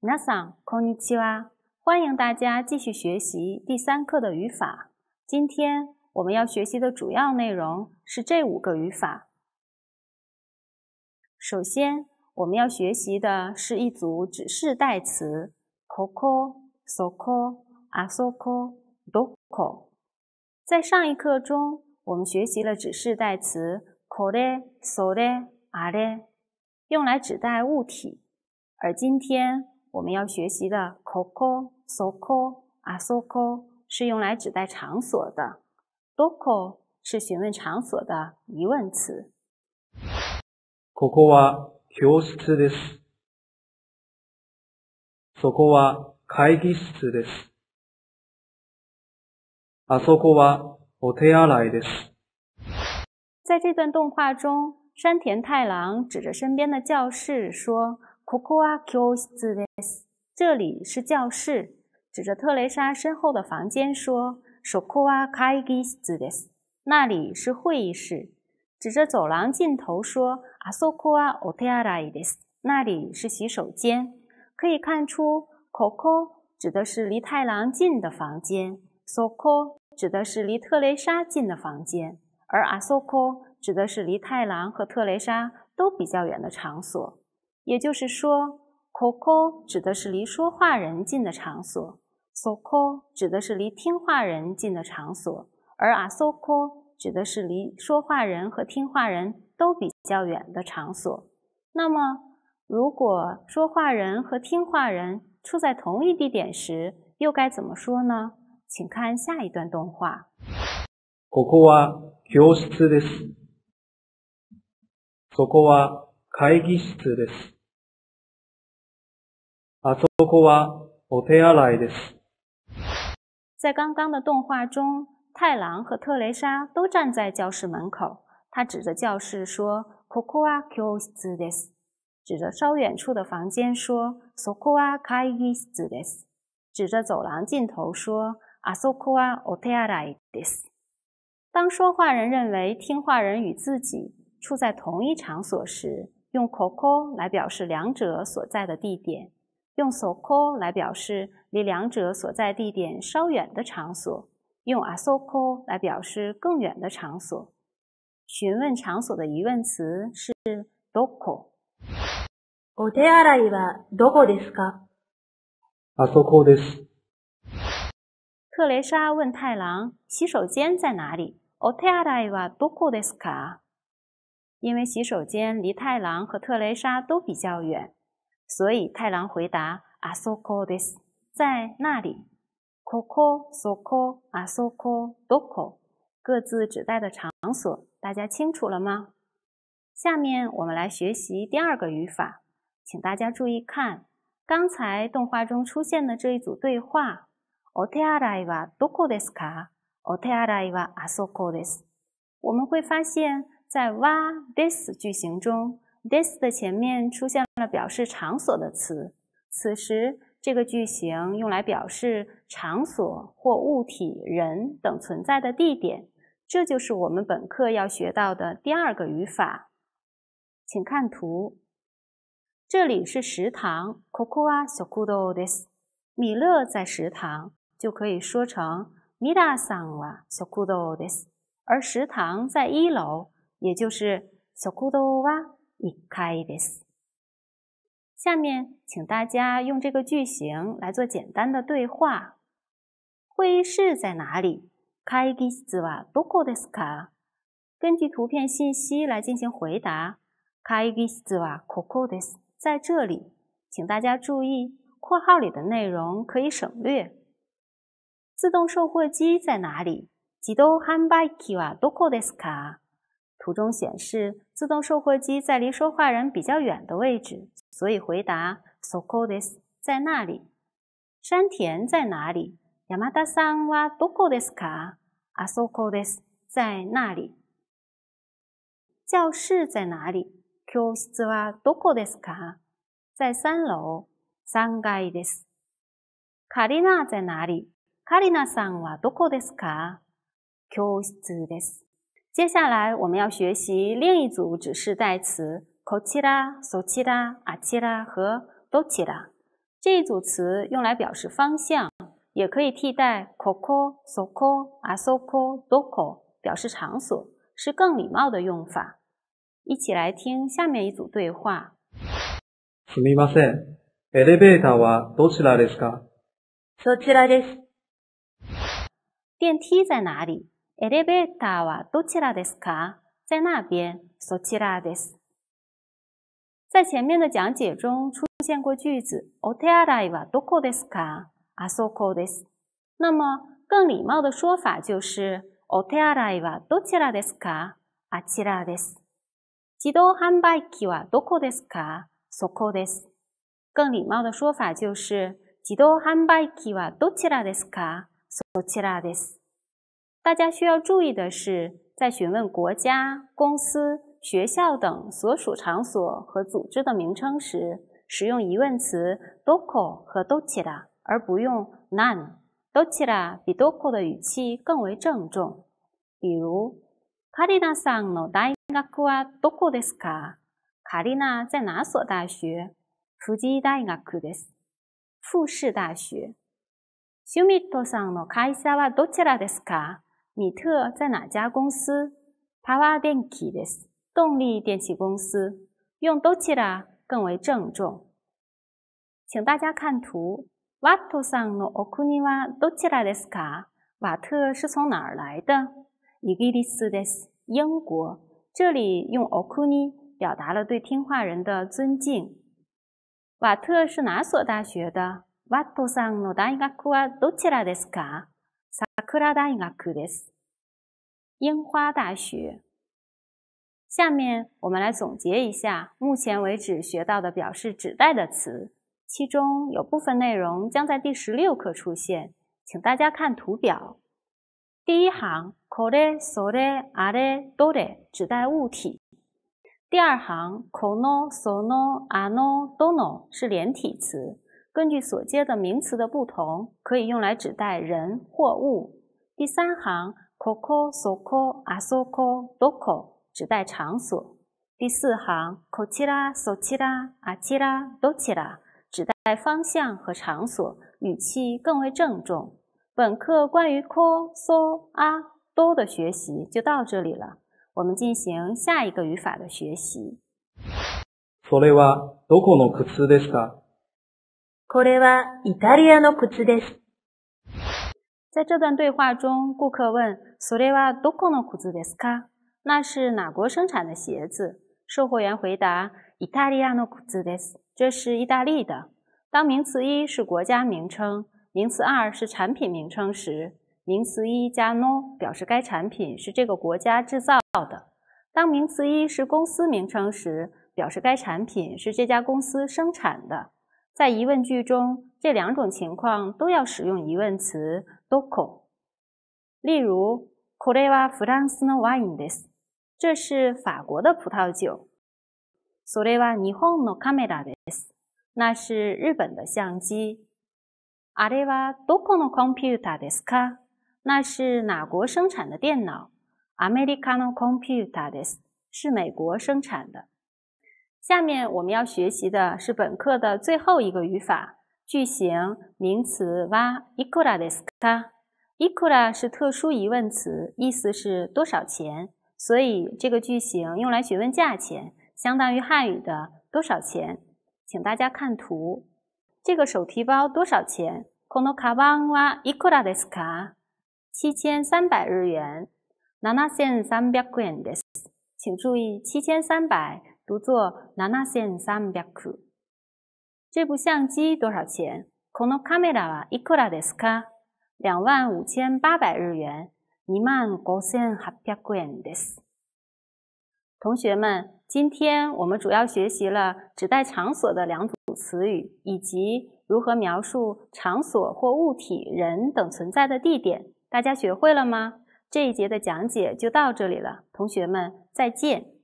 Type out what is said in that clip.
皆さんこんにちは。欢迎大家继续学习第三课的语法。今天我们要学习的主要内容是这五个语法。首先，我们要学习的是一组指示代词：o o soko、こ s o こ、o d o ど o 在上一课中，我们学习了指示代词 o こで、そこ a あで，用来指代物体，而今天。我们要学习的“ここ”、“そこ”、“あそこ”是用来指代场所的，“どこ”是询问场所的疑问词。ここは教室です。そこは会議室です。あそこはお手洗いです。在这段动画中，山田太郎指着身边的教室说。c o c o a k i ō t s u s 这里是教室，指着特蕾莎身后的房间说 s o c o a kaiji z t s u des”，那里是会议室，指着走廊尽头说。“Asoko a o t t e r a i d i s 那里是洗手间。可以看出 c o c o 指的是离太郎近的房间，“soko” 指的是离特蕾莎近的房间，而 “asoko” 指的是离太郎和特蕾莎都比较远的场所。也就是说，koko 指的是离说话人近的场所，soko 指的是离听话人近的场所，而 asoko 指的是离说话人和听话人都比较远的场所。那么，如果说话人和听话人处在同一地点时，又该怎么说呢？请看下一段动画。ここは教室です。そこは会議室です。そこはお手洗いです。在刚刚的动画中，太郎和特蕾莎都站在教室门口。他指着教室说“ここは教室です”，指着稍远处的房间说“そこは会議室です”，指着走廊尽头说“あそこはお手洗いです”。当说话人认为听话人与自己处在同一场所时，用“ここ”来表示两者所在的地点。用 so ko 来表示离两者所在地点稍远的场所，用 asoko 来表示更远的场所。询问场所的疑问词是どこ。奥田アライはどこですか。あそこです。特蕾莎问太郎：“洗手间在哪里？”奥田アラはどこですか？因为洗手间离太郎和特蕾莎都比较远。所以太郎回答：阿苏科的斯，在那里。Coco、科科、苏科、阿 d 科、c o 各自指代的场所，大家清楚了吗？下面我们来学习第二个语法，请大家注意看刚才动画中出现的这一组对话：奥特阿莱瓦 a 科的斯卡，奥特阿莱瓦阿苏科的斯。我们会发现在哇 this 句型中。this 的前面出现了表示场所的词，此时这个句型用来表示场所或物体、人等存在的地点，这就是我们本课要学到的第二个语法。请看图，这里是食堂 c o c o w a sukudo this。米勒在食堂就可以说成米 i 桑 a s a n g w k u d o this，而食堂在一楼，也就是 s o k u d o w 行くです。下面请大家用这个句型来做简单的对话。会议室在哪里？行くですわどこですか。根据图片信息来进行回答。行くですわここです。在这里，请大家注意，括号里的内容可以省略。自动售货机在哪里？自動販売機はどこですか。图中显示自动售货机在离说话人比较远的位置，所以回答：so c o d i s 在那里。山田在哪里？yamada-san wa doko desu ka？asoko d e s 在那里。教室在哪里？教室はどこですか？在三楼。三階です。卡丽娜在哪里？カリナさんはどこですか？教室です。接下来我们要学习另一组指示代词，こちだ、そちだ、あちだ和どちだ。这一组词用来表示方向，也可以替代ここ、そこ、あそこ、どこ，表示场所，是更礼貌的用法。一起来听下面一组对话。すみません、エレベーターはどちらですか？そちらです。电梯在哪里？エレベーターはどちらですか在那边、そちらです。在前面の讲解中出现过句子お手洗いはどこですかあそこです。那么更礼貌的说法就是お手洗いはどちらですかあちらです。自動販売機はどこですかそこです。更礼貌的说法就是自動販売機はどちらですかそちらです。大家需要注意的是，在询问国家、公司、学校等所属场所和组织的名称时，使用疑问词和而不用なん。どち比ど的语气更为郑重。比如，カリナさんの大学はどこですか？在哪所大学？富士大学です。富士大学。シュミットさんの会社はどちらですか？米特在哪家公司？Power d y n s 动力电器公司。用どちら更为郑重？请大家看图。ワットさんの奥村尼はどちらです卡。瓦特是从哪儿来的？ス英国。这里用奥村尼表达了对听话人的尊敬。瓦特是哪所大学的？ワットさんの大学はどちらです卡。科拉达应该读的樱花大学”。下面我们来总结一下目前为止学到的表示指代的词，其中有部分内容将在第十六课出现，请大家看图表。第一行 e a r 的、d o 多 e 指代物体；第二行 o a 所诺、d o n o 是连体词，根据所接的名词的不同，可以用来指代人或物。第三行，ココ、そコ、o そコ、どコ，指代场所。第四行，こきら、そき a d o ら、どきら，指代方向和场所，语气更为郑重。本课关于コ、そ、あ、ど的学习就到这里了，我们进行下一个语法的学习。これはどこの靴ですか？これはイタリアの靴です。在这段对话中，顾客问：“Soleva d'ogni u z e s a 那是哪国生产的鞋子？”售货员回答：“Italia no u z e s 这是意大利的。”当名词一是国家名称，名词二是产品名称时，名词一加 no 表示该产品是这个国家制造的；当名词一是公司名称时，表示该产品是这家公司生产的。在疑问句中，这两种情况都要使用疑问词。どこ？例如，これはフランスのワインです。这是法国的葡萄酒。それは日本のカメラです。那是日本的相机。あれはどこのコンピュータですか？那是哪国生产的电脑？アメリカのコンピュータです。是美国生产的。下面我们要学习的是本课的最后一个语法。句型名词哇，いくらですか？いくら是特殊疑问词，意思是多少钱，所以这个句型用来询问价钱，相当于汉语的多少钱。请大家看图，这个手提包多少钱？このカバンはいくらですか？七千三百日元。ナ a k u n d で s 请注意，七千三百读作ナナ千三百ク。这部相机多少钱？このカメラはいくらですか？两万五千八百日元。你们高兴 happy g a n d s 同学们，今天我们主要学习了指代场所的两组词语，以及如何描述场所或物体、人等存在的地点。大家学会了吗？这一节的讲解就到这里了。同学们，再见。